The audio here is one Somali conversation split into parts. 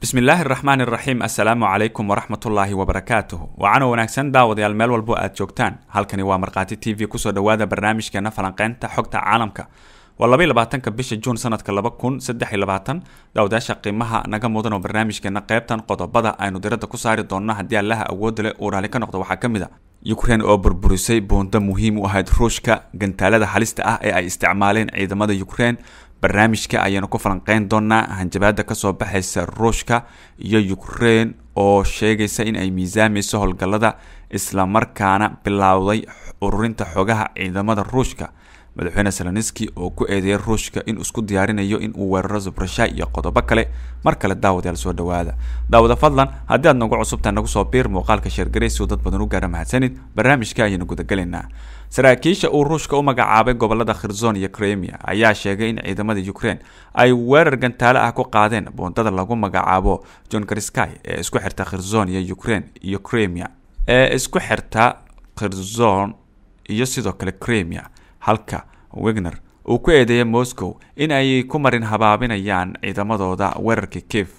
bismillaahi araxmaan iraxiim assalaamu calaykum waraxmatullaahi wabarakaatuh wacanoo wanaagsan daawadayaal meel walbo aad joogtaan halkani waa markhaati t v kusoo dhowaada barnaamijkeena falanqeynta xogta caalamka waa labay labaatanka bisha juun sanadka laba kun saddex iyo labaatan daawadayaasha qiimaha naga mudan oo barnaamijkeena qeybtan qodobada aynu diradda ku saari doonno haddii allaha awoodda leh uu raali ka noqdo waxaa ka mid a ah yukrain oo burburisay buundo muhiim u ahayd ruushka gantaalada halista ah ee ay isticmaaleen ciidamada yukrain barnaamijka ayaynu ku falanqeyn doonaa hanjabaada kasoo baxaysa ruushka iyo ukrein oo sheegaysa in ay miisaamayso howlgallada isla markaana bilowday ururinta xoogaha ciidamada ruushka madaxweyne seloniski oo ku eedeeyay ruushka in isku diyaarinayo in uu weeraro zubrashay iyo qodobo kale mar kale daawadayaal soo dhawaada daawada fadlan haddii aad nagu cusubtaa nagu soo biir muuqaalka sheergaraysi uu dad badan u gaara mahadsanid barnaamijka ayaynu gudagelaynaa saraakiisha uu ruushka u magacaabay gobolada khirzon iyo kremia ayaa sheegay in ciidamada ukraine ay weerar gantaale ah ku qaadeen buundada lagu magacaabo john kariskay ee isku xirta khirzon iyo ukraine iyo kremia ee isku xirta khirzon iyo sidoo kale kremia halka wigner uu ku eedeeyay moscow in ay ku marin habaabinayaan ciidamadooda weerarka kiev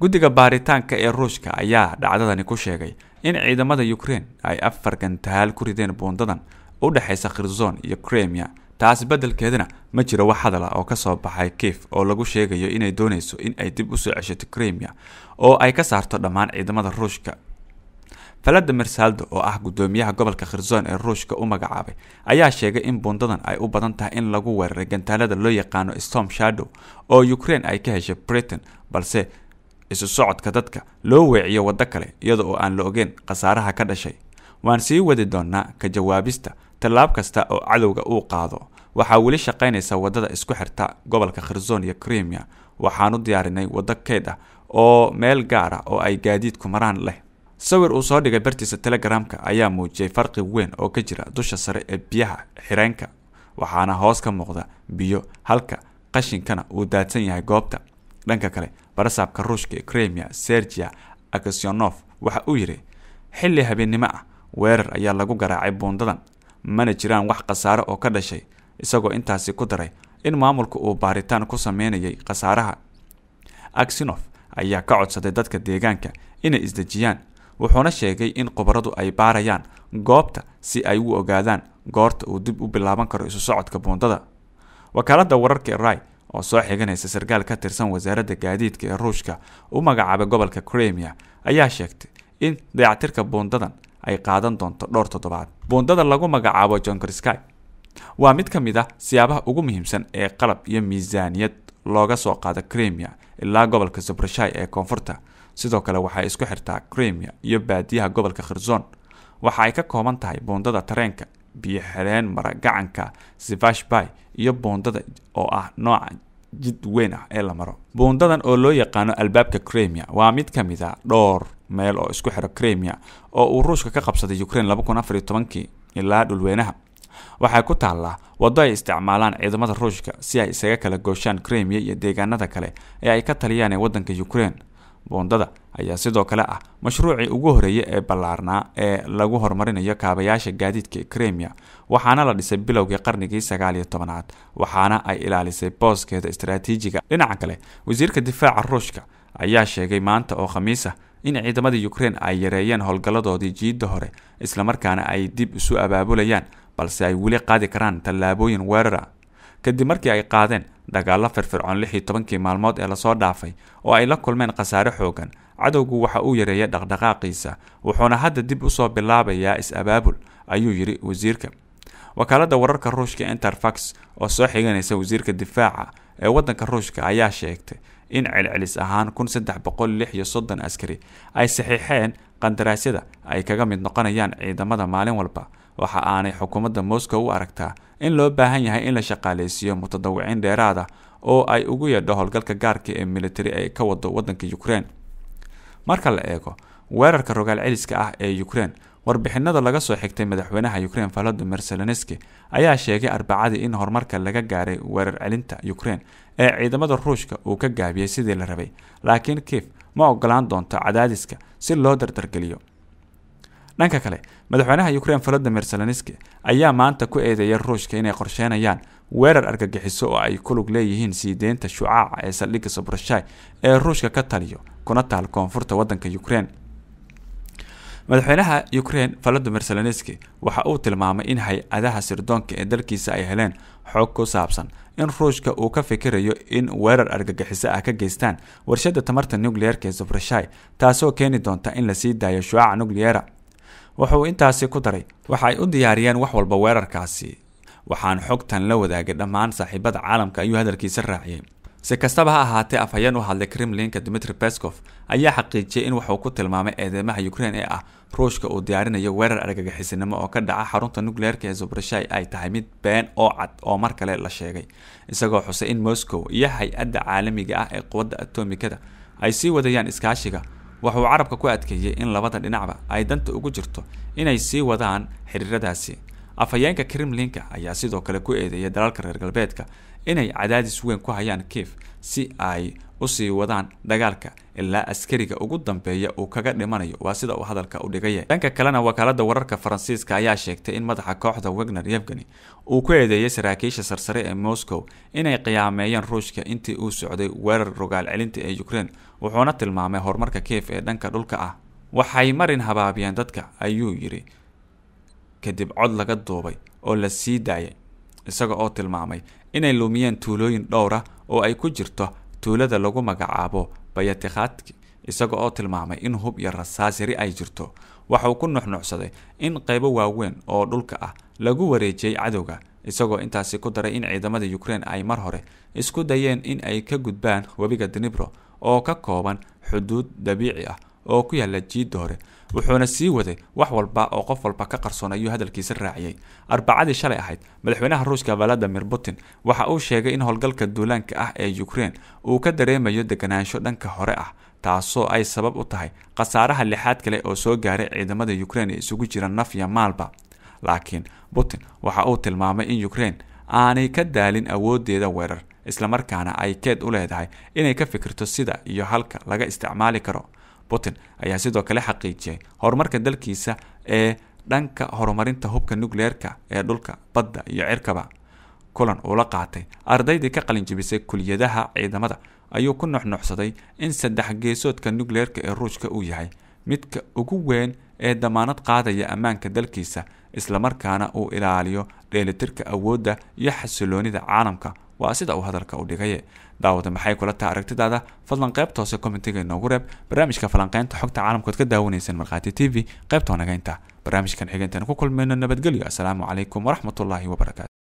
guddiga baaritaanka ee ruushka ayaa dhacdadani ku sheegay in ciidamada ukrein ay afar gantahaal ku rideen buundadan u dhexaysa khirson iyo kremia taas beddelkeedana ma jiro wax hadala ah oo ka soo baxay kief oo lagu sheegayo inay doonayso in ay dib usoo ceshato kremia oo ay ka saarto dhammaan ciidamada ruushka valadimir saldo oo ah guddoomiyaha gobolka khirson ee ruushka u magacaabay ayaa sheegay in buundadan ay u badan tahay in lagu weeraray gantaalada loo yaqaano stom shadow oo ukrein ay ka heshay britain balse isu socodka dadka loo weeciyo waddo kale iyada oo aan la ogeen khasaaraha ka dhashay waan sii wadi doonaa ka jawaabista tallaab kasta oo cadowga uu qaado waxaa weli shaqaynaysa waddada isku xirta gobolka khirson iyo krimiya waxaanu diyaarinay waddo keyd ah oo meel gaara ah oo ay gaadiidku maraan leh sawir uu soo dhigay bartiisa telegramka ayaa muujiyey farqi weyn oo ka jira dusha sare ee biyaha xireenka waxaana hoos ka muuqda biyo halka qashinkana uu daadsan yahay goobta dhanka kale barasaabka ruushka ee kremia sergia akasionof waxa uu yidhi xilli habeennimo ah weerar ayaa lagu garaacay buundadan mana jiraan wax khasaare oo ka dhashay isagoo intaasi ku daray in maamulku uu baaritaan ku sameynayay khasaaraha aksinof ayaa ka codsaday dadka deegaanka inay isdejiyaan wuxuuna sheegay in khubaradu ay baarayaan goobta si ay u ogaadaan goorta uu dib u bilaaban karo isu socodka buundada wakaaladda wararka rai oo soo xiganaysa sargaal ka tirsan wasaaradda gaadiidka ee ruushka u magacaabay gobolka cremia ayaa sheegtay in dayactirka buundadan ay qaadan doonto dhowr toddobaad buundada lagu magacaabo jonkarsky waa mid ka mid a ah siyaabaha ugu muhiimsan ee qalab iyo miisaaniyad looga soo qaado cremia ilaa gobolka zabrashay ee koonfurta sidoo kale waxay isku xirtaa crimia iyo baadiyaha gobolka kherzon waxa ay ka kooban tahay buundada tareenka biyo-xireen gacanka sivashbai iyo buundada oo ah nooca jid weyn ah ee la maro buundadan oo loo yaqaano albaabka cremia waa mid ka mid a ah dhowr meel oo isku xiro kremia oo uu ruushka ka qabsaday ukraine laba kun afariyo ilaa dhulweynaha waxay ku taallaa waddo ay isticmaalaan ciidamada ruushka si ay isaga kala gooshaan kremia iyo deegaanada kale ee ay ka taliyaan ee waddanka ukraine boondada ayaa sidoo kale ah mashruucii ugu horeeyey ee ballaarnaa ee lagu horumarinayo kaabayaasha gaadiidka kremia waxaana la dhisay bilowgii qarnigii sagaal iyo tobanaad waxaana ay ilaalisay booskeeda istaraatiijiga dhinaca kale wasiirka difaaca ruushka ayaa sheegay maanta oo khamiis ah in ciidamadii ukrein ay yareeyeen howlgalladoodii jiidda hore islamarkaana ay dib isu abaabulayaan balse ay weli qaadi karaan tallaabooyin weerara kadib markii ay qaadeen dagaalo firfircoon lix iyo tobankii maalmood ee lasoo dhaafay oo ay la kulmeen khasaare xooggan cadowgu waxa uu yareeyay dhaqdhaqaaqiisa wuxuuna hadda dib u soo bilaabayaa is-abaabul ayuu yidhi wasiirka wakaaladda wararka ruushka interfax oo soo xiganaysa wasiirka difaaca ee waddanka ruushka ayaa sheegtay in celcelis ahaan kun saddex boqol lix iyo soddon askari ay saxiixeen qandaraasyada ay kaga mid noqonayaan ciidamada maalin walba waxa aanay xukuumadda moskow u aragtaa in loo baahan yahay in la shaqaaleysiiyo mutadawiciin dheeraada oo ay ugu yeedho howlgalka gaarka ee militari ay ka waddo waddanka ukrein marka la eego weerarka rogaal celiska ah ee ukrein warbixinada laga soo xigtay madaxweynaha ukrein valodimir seloneski ayaa sheegay arbacadii in horumarka laga gaaray weerar celinta ukrein ee ciidamada ruushka uu ka gaabiyey sidii la rabay laakiin kiif ma ogolaan doonto cadaadiska si loo dardargeliyo dhanka kale madaxweynaha ukrein volodimir zelenski ayaa maanta ku eedeeya ruushka inay qorsheynayaan weerar argagixiso oo ay ku lug leeyihiin siideynta shucaaca ee saldhigga sobrashai ee ruushka ka taliyo kuna taal koonfurta waddanka ukrein madaxweynaha ukrein volodimir zelenski waxa uu tilmaamay in hay-adaha sirdoonka ee dalkiisa ay heleen xoog ku saabsan in ruushka uu ka fikirayo in weerar argagixiso ah ka geystaan warshadda tamarta nucleerka ee sobrashai taasoo keeni doonta in lasii daayo shucaaca nucleera wuxuu intaasi ku daray waxa ay u diyaariyeen wax walba weerarkaasi waxaan xogtan la wadaagay dhammaan saaxiibada caalamka ayuu hadalkiisa raaciyey si kastaba ha ahaatee afhayeen u hadlay kremlinka dmitri beskov ayaa xaqiijiyey in wuxuu ku tilmaamay eedeemaha ukrein ee ah ruushka uu diyaarinayo weerar argagixisinimo oo ka dhaca xarunta nucleerka ee zubrashai ay tahay mid been oo cad oo mar kale la sheegay isagoo xusay in moscow iyo hay-adda caalamiga ah ee quwadda atomikada ay sii wadayaan iskaashiga wuxuu carabka ku adkeeyey in labada dhinacba ay danta ugu jirto inay sii wadaan xiriiradaasi afhayeenka kremlinka ayaa sidoo kale ku eedeeyay dalalka reer galbeedka inay cadaadis weyn ku hayaan kief si ay usii wadaan dagaalka ilaa askariga ugu dambeeya uu kaga dhimanayo waa sida uu hadalka u dhigaya dhanka kalena wakaalada wararka faransiiska ayaa sheegtay in madaxa kooxda wagner yefgani uu ku eedeeyey saraakiisha sarsare ee moscow inay qiyaameeyeen ruushka intii uu socday weerar rugaal celinta ee ukraine wuxuuna tilmaamay horumarka kief ee dhanka dhulka ah waxay marin habaabiyeen dadka ayuu yidhi kadib cod laga duubay oo la sii daayay isaga oo tilmaamay inay lumiyeen tuulooyin dhowra oo ay ku jirto tuulada lagu magacaabo bayatikhatki isaga oo tilmaamay in hub yar rasaas yari ay jirto waxauu ku nuxnuucsaday in qaybo waaweyn oo dhulka ah lagu wareejiyey cadowga isagoo intaasi ku daray in ciidamada ukrein ay mar hore isku dayeen in ay ka gudbaan webiga denibro oo ka kooban xuduud dabiici ah oo ku yaalla jiidda hore wuxuuna sii waday wax walba oo qof walba ka qarsoon ayuu hadalkiisa raaciyey arbacadii shalay ahayd madaxweynaha ruushka valadimir putin waxa uu sheegay in howlgalka duulaanka ah ee ukrein uu ka dareemayo deganaansho dhanka hore ah taasoo ay sabab u tahay khasaaraha lixaad kale oo soo gaaray ciidamada ukrein ee isugu jira naf iyo maalba laakiin putin waxa uu tilmaamay in ukrein aanay ka daalin awooddeeda weerar islamarkaana ay keed u leedahay inay ka fikirto sida iyo halka laga isticmaali karo putin ayaa sidoo kale xaqiijiyay horumarka dalkiisa ee dhanka horumarinta hubka nucleerka ee dhulka badda iyo cirkaba kulan uula qaatay ardaydii ka qalinjibisay kuliyadaha ciidamada ayuu ku nuxnuxsaday in saddex geesoodka nucleerka ee ruushka uu yahay midka ugu weyn ee damaanad qaadaya ammaanka dalkiisa islamarkaana uu ilaaliyo dheelitirka awoodda iyo xasiloonida caalamka waa sida uu hadalka u dhigay daawada maxay kula tahay aragtidaada fadlan qaybta hoose ah komentiga inoogu reeb barnaamijka falanqeynta xogta caalamkood ka daawanayseen markhaati t v qaybta wanageynta barnaamijkan xigeentaan ku kulmayno nabadgelyo assalaamu calaykum waraxmatullaahi wabarakatu